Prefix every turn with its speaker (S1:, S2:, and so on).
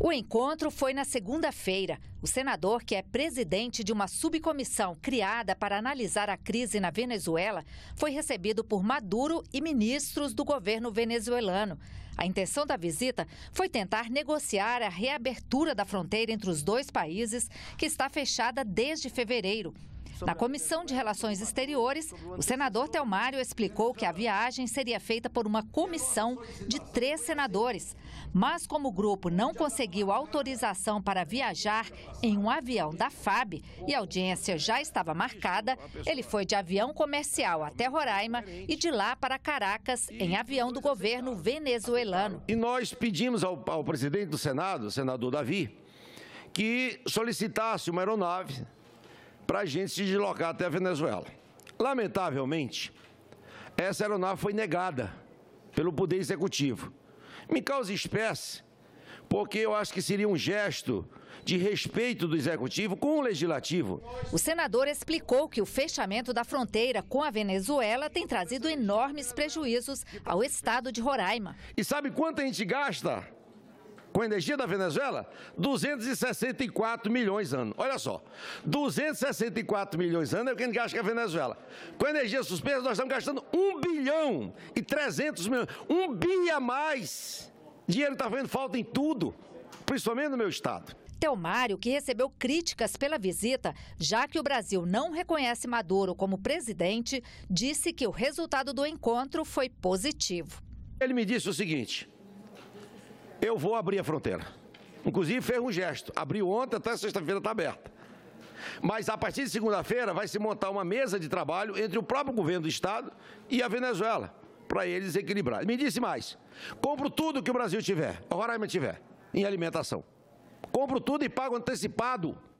S1: O encontro foi na segunda-feira. O senador, que é presidente de uma subcomissão criada para analisar a crise na Venezuela, foi recebido por Maduro e ministros do governo venezuelano. A intenção da visita foi tentar negociar a reabertura da fronteira entre os dois países, que está fechada desde fevereiro. Na Comissão de Relações Exteriores, o senador Telmário explicou que a viagem seria feita por uma comissão de três senadores. Mas como o grupo não conseguiu autorização para viajar em um avião da FAB e a audiência já estava marcada, ele foi de avião comercial até Roraima e de lá para Caracas em avião do governo venezuelano.
S2: E nós pedimos ao, ao presidente do Senado, senador Davi, que solicitasse uma aeronave para a gente se deslocar até a Venezuela. Lamentavelmente, essa aeronave foi negada pelo Poder Executivo. Me causa espécie, porque eu acho que seria um gesto de respeito do Executivo com o Legislativo.
S1: O senador explicou que o fechamento da fronteira com a Venezuela tem trazido enormes prejuízos ao estado de Roraima.
S2: E sabe quanto a gente gasta com a energia da Venezuela? 264 milhões ano. Olha só, 264 milhões ano é o que a gente gasta com a Venezuela. Com a energia suspensa, nós estamos gastando 1 bilhão e 300 milhões, 1 bilhão a mais. Dinheiro está fazendo falta em tudo, principalmente no meu estado.
S1: Telmário, que recebeu críticas pela visita, já que o Brasil não reconhece Maduro como presidente, disse que o resultado do encontro foi positivo.
S2: Ele me disse o seguinte: eu vou abrir a fronteira. Inclusive fez um gesto. Abriu ontem, até sexta-feira está aberta. Mas a partir de segunda-feira vai se montar uma mesa de trabalho entre o próprio governo do Estado e a Venezuela, para eles equilibrar. Me disse mais: compro tudo que o Brasil tiver, o Roraima tiver, em alimentação. Compro tudo e pago antecipado.